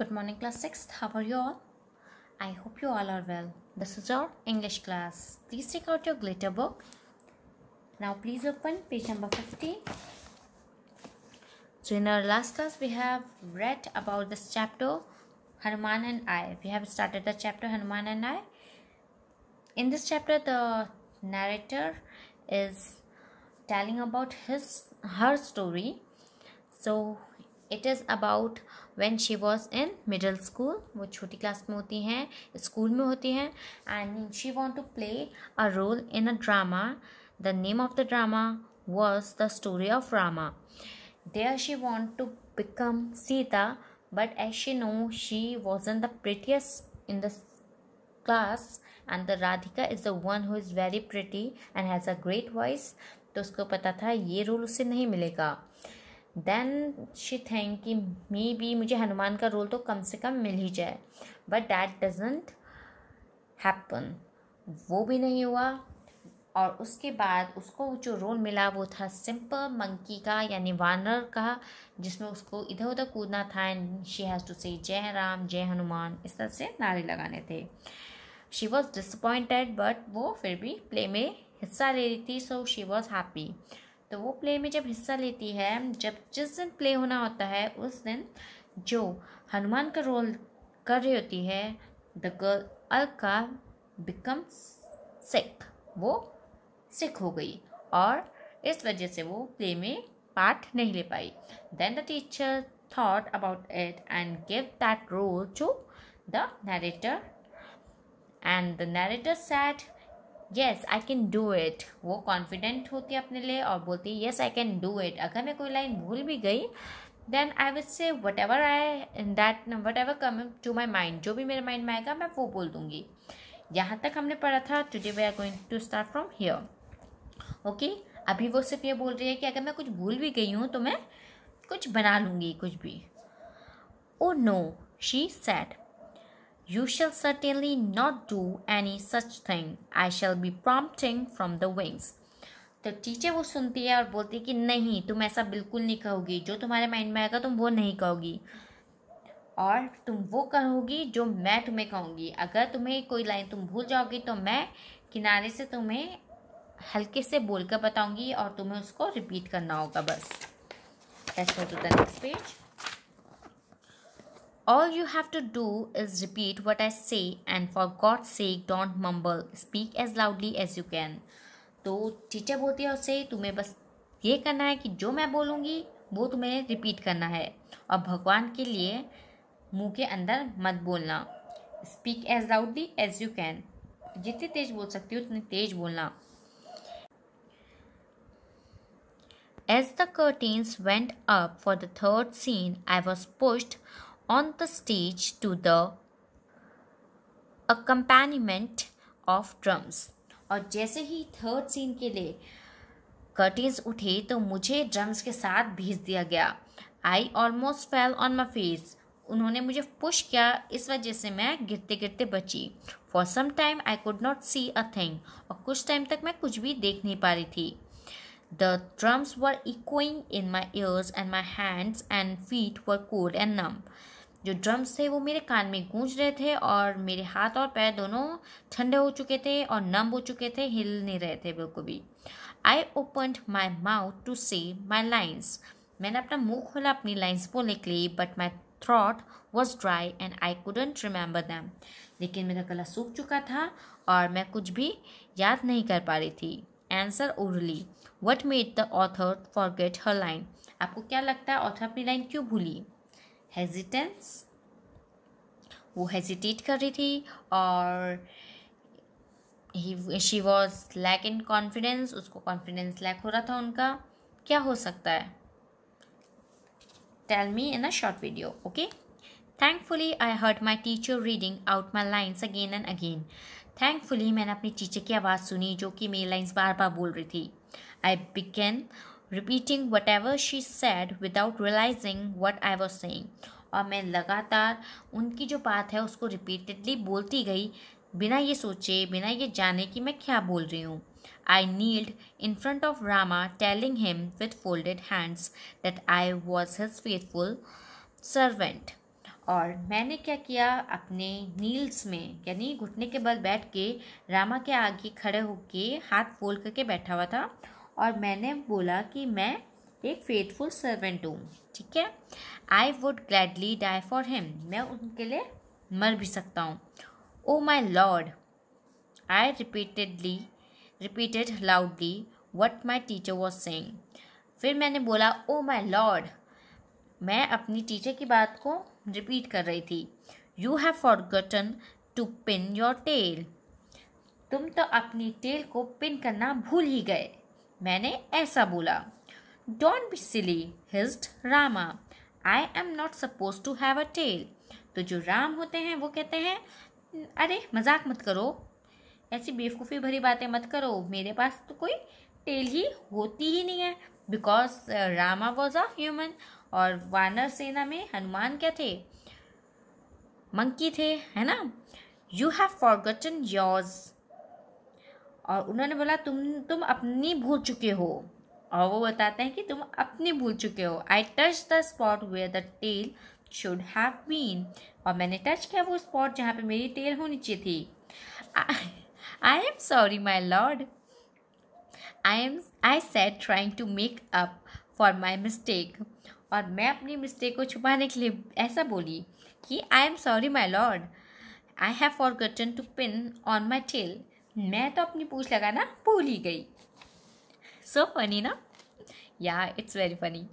Good morning class 6th. How are you all? I hope you all are well. This is our English class. Please take out your glitter book. Now please open page number 50. So in our last class we have read about this chapter Hanuman and I. We have started the chapter Hanuman and I. In this chapter the narrator is telling about his her story. So it is about when she was in middle school वो छोटी class में होती हैं school में होती हैं and she want to play a role in a drama the name of the drama was the story of Rama are she want to become Sita but as she know she was in the prettiest in the class and the Radhika is the one who is very pretty and has a great voice तो उसको पता था ये role उसे नहीं मिलेगा then she think कि may be मुझे हनुमान का रोल तो कम से कम मिल ही जाए बट डैट डजेंट हैपन वो भी नहीं हुआ और उसके बाद उसको जो रोल मिला वो था सिंपल मंकी का यानी वानर का जिसमें उसको इधर उधर कूदना था एंड शी हैज़ टू से जय राम जय हनुमान इस तरह से नारे लगाने थे शी वॉज डिसअपॉइंटेड बट वो फिर भी प्ले में हिस्सा ले रही थी सो शी वॉज हैप्पी तो वो प्ले में जब हिस्सा लेती है जब जिस दिन प्ले होना होता है उस दिन जो हनुमान का रोल कर रही होती है the girl Alka become sick वो सिख हो गई और इस वजह से वो प्ले में पार्ट नहीं ले पाई then the teacher thought about it and give that role to the narrator and the narrator said yes I can do it वो कॉन्फिडेंट होती है अपने लिए और बोलती है yes I can do it अगर मैं कोई लाइन भूल भी गई then I will say whatever I that whatever come to my mind जो भी मेरे माइंड में आएगा मैं वो बोल दूँगी यहाँ तक हमने पढ़ा था today we are going to start from here okay अभी वो सिर्फ ये बोल रही है कि अगर मैं कुछ भूल भी गई हूँ तो मैं कुछ बना लूँगी कुछ भी oh no she said You shall certainly not do any such thing. I shall be prompting from the wings. तो टीचर वो सुनती है और बोलती है कि नहीं तुम ऐसा बिल्कुल नहीं कहोगी जो तुम्हारे माइंड में आएगा तुम वो नहीं कहोगी और तुम वो कहोगी जो मैं तुम्हें कहूँगी अगर तुम्हें कोई लाइन तुम भूल जाओगी तो मैं किनारे से तुम्हें हल्के से बोलकर बताऊँगी और तुम्हें उसको रिपीट करना होगा बस to the next page All you have to do is repeat what I say and for God's sake don't mumble. Speak as loudly as you can. तो टीचर बोलती है उससे तुम्हें बस ये करना है कि जो मैं बोलूँगी वो तुम्हें रिपीट करना है और भगवान के लिए मुंह के अंदर मत बोलना speak as loudly as you can जितनी तेज बोल सकती हो उतनी तेज बोलना As the curtains went up for the third scene, I was pushed on the stage to the accompaniment of drums. और जैसे ही थर्ड सीन के लिए कर्टेंस उठे तो मुझे ड्रम्स के साथ भेज दिया गया I almost fell on my face उन्होंने मुझे पुश किया इस वजह से मैं गिरते गिरते बची for some time I could not see a thing और कुछ टाइम तक मैं कुछ भी देख नहीं पा रही थी the drums were echoing in my ears and my hands and feet were cold and numb जो ड्रम्स थे वो मेरे कान में गूंज रहे थे और मेरे हाथ और पैर दोनों ठंडे हो चुके थे और नम हो चुके थे हिल नहीं रहे थे बिल्कुल भी I open my mouth to say my lines मैंने अपना मुंह खोला अपनी लाइन्स बोलने के लिए but my throat was dry and I couldn't remember them लेकिन मेरा गला सूख चुका था और मैं कुछ भी याद नहीं कर पा रही थी answer orally what made the author forget her line आपको क्या लगता है ऑथर अपनी लाइन क्यों भूली हेजिटेंस वो हेजिटेट कर रही थी और ही she was lack in confidence उसको कॉन्फिडेंस लैक हो रहा था उनका क्या हो सकता है tell me in a short video okay thankfully I heard my teacher reading out my lines again and again thankfully मैंने अपनी टीचर की आवाज़ सुनी जो कि मेरी लाइन्स बार बार बोल रही थी I begin repeating whatever she said without realizing what I was say और मैं लगातार उनकी जो बात है उसको रिपीटेडली बोलती गई बिना ये सोचे बिना ये जाने कि मैं क्या बोल रही हूँ I knelt in front of Rama telling him with folded hands that I was his faithful servant और मैंने क्या किया अपने नील्स में यानी घुटने के बल बैठ के रामा के आगे खड़े होके हाथ फोल करके बैठा हुआ था और मैंने बोला कि मैं एक फेथफुल सर्वेंट हूँ ठीक है I would gladly die for him मैं उनके लिए मर भी सकता हूँ oh my lord I repeatedly repeated loudly what my teacher was saying फिर मैंने बोला ओ माई लॉर्ड मैं अपनी टीचर की बात को रिपीट कर रही थी you have forgotten to pin your tail तुम तो अपनी टेल को पिन करना भूल ही गए मैंने ऐसा बोला don't be silly hissed Rama I am not suppose to have a tail तो जो राम होते हैं वो कहते हैं अरे मजाक मत करो ऐसी बेवकूफ़ी भरी बातें मत करो मेरे पास तो कोई टेल ही होती ही नहीं है because Rama was a human और वानर सेना में हनुमान क्या थे मंकी थे है ना यू हैव फॉरगटन योर्स और उन्होंने बोला तुम तुम अपनी भूल चुके हो और वो बताते हैं कि तुम अपनी भूल चुके हो I touch the spot where the tail should have been और मैंने टच किया वो स्पॉट जहाँ पे मेरी टेल होनी चाहिए थी I am sorry my lord I am I said trying to make up for my mistake और मैं अपनी मिस्टेक को छुपाने के लिए ऐसा बोली कि I am sorry my lord I have forgotten to pin on my tail मैं तो अपनी पूछ लगाना भूल ही गई सो फनी ना या it's very funny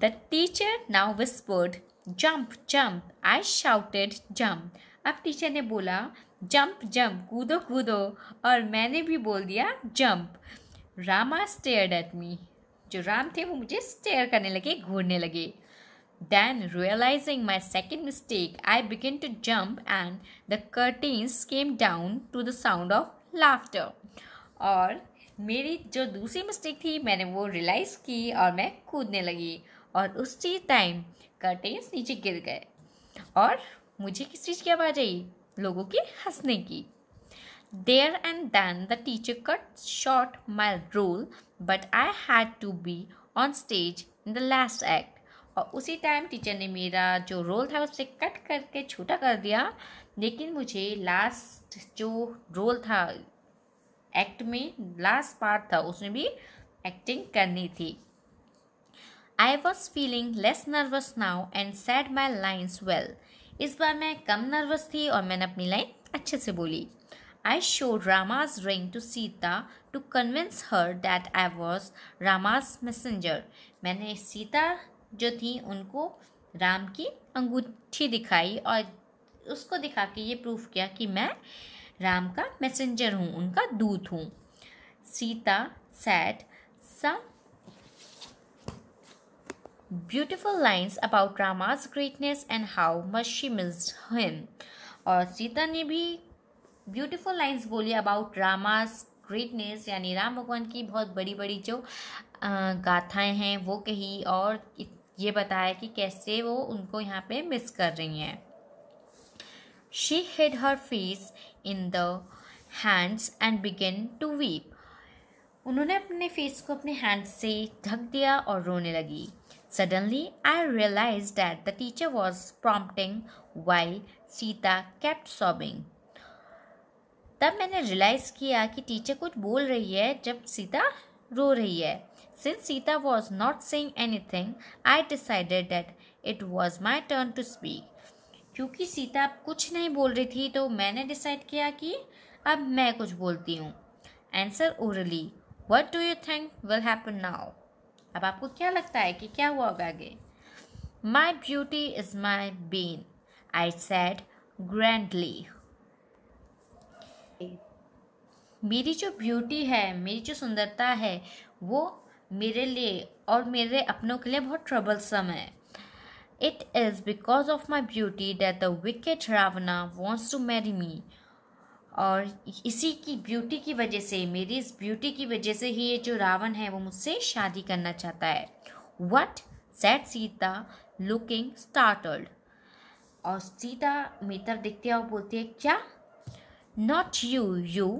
the teacher now whispered jump jump I shouted jump अब टीचर ने बोला जंप जंप कूदो कूदो और मैंने भी बोल दिया jump Rama stare at me जो राम थे वो मुझे स्टेयर करने लगे घूरने लगे Then, realizing my second mistake, I began to jump and the curtains came down to the sound of laughter. और मेरी जो दूसरी मिस्टेक थी मैंने वो रियलाइज़ की और मैं कूदने लगी और उस टाइम कर्टेन्स नीचे गिर गए और मुझे किस चीज़ की आवाज़ आई लोगों के हंसने की there and then the teacher cut short my role but I had to be on stage in the last act और उसी टाइम टीचर ने मेरा जो रोल था उसे कट करके छोटा कर दिया लेकिन मुझे लास्ट जो रोल था एक्ट में लास्ट पार्ट था उसमें भी एक्टिंग करनी थी I was feeling less nervous now and said my lines well इस बार मैं कम नर्वस थी और मैंने अपनी लाइन अच्छे से बोली I show Rama's ring to Sita to convince her that I was Rama's messenger मैंने सीता जो थी उनको राम की अंगूठी दिखाई और उसको दिखा के ये प्रूफ किया कि मैं राम का मैसेंजर हूँ उनका दूत हूँ Sita said some beautiful lines about Rama's greatness and how much she misses him और सीता ने भी ब्यूटिफुल लाइन्स बोली अबाउट रामाज ग्रेटनेस यानी राम भगवान की बहुत बड़ी बड़ी जो गाथाएँ हैं वो कही और ये बताया कि कैसे वो उनको यहाँ पे मिस कर रही हैं she hid her face in the hands and began to weep उन्होंने अपने फेस को अपने हैंड से ढक दिया और रोने लगी suddenly I realize that the teacher was prompting why Sita kept sobbing तब मैंने रियलाइज़ किया कि टीचर कुछ बोल रही है जब सीता रो रही है Since Sita was not saying anything, I decided that it was my turn to speak. क्योंकि सीता अब कुछ नहीं बोल रही थी तो मैंने डिसाइड किया कि अब मैं कुछ बोलती हूँ answer orally what do you think will happen now अब आपको क्या लगता है कि क्या हुआ होगा आगे my beauty is my bane I said grandly मेरी जो ब्यूटी है मेरी जो सुंदरता है वो मेरे लिए और मेरे अपनों के लिए बहुत ट्रबलसम है it is because of my beauty that the wicked Ravana wants to marry me और इसी की ब्यूटी की वजह से मेरी इस ब्यूटी की वजह से ही ये जो रावण है वो मुझसे शादी करना चाहता है what said Sita looking startled और सीता मेरी तरफ देखते हैं और बोलती है क्या not you you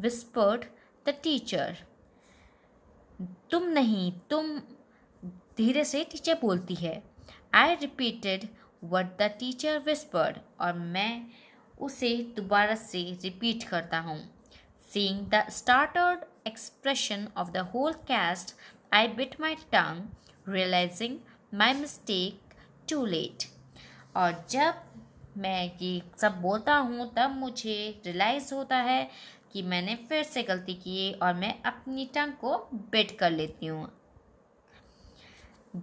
whispered the teacher तुम नहीं तुम धीरे से टीचर बोलती है I repeated what the teacher whispered और मैं उसे दोबारा से रिपीट करता हूँ seeing the startled expression of the whole cast I bit my tongue realizing my mistake too late और जब मैं ये सब बोलता हूँ तब मुझे रियलाइज़ होता है कि मैंने फिर से गलती की है और मैं अपनी टंग को बेट कर लेती हूँ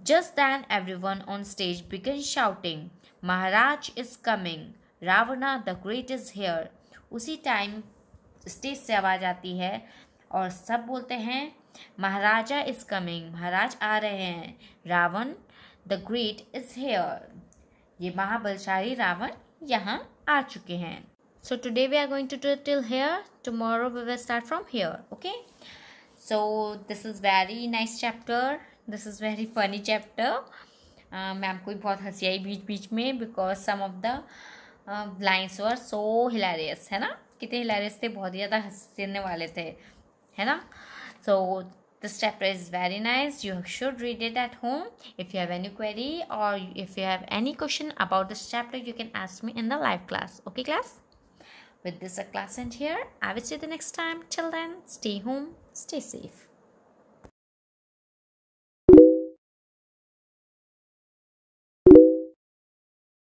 just then everyone on stage began shouting Maharaj is coming Ravana the great is here उसी टाइम स्टेज से आवाज़ आती है और सब बोलते हैं महाराजा इज कमिंग महाराज आ रहे हैं Ravan the great is here ये महाबलशाली रावण यहाँ आ चुके हैं so today we are going to do till here tomorrow we will start from here okay so this is very nice chapter this is very funny chapter I uh, को भी बहुत हंसी आई बीच बीच में because some of the lines है ना कितने हिलारियस थे बहुत ज़्यादा हंसने वाले थे है ना सो this chapter is very nice you should read it at home if you have any query or if you have any question about this chapter you can ask me in the live class okay class with this, a class end here. I will see you the next time. Till then, stay home, stay safe.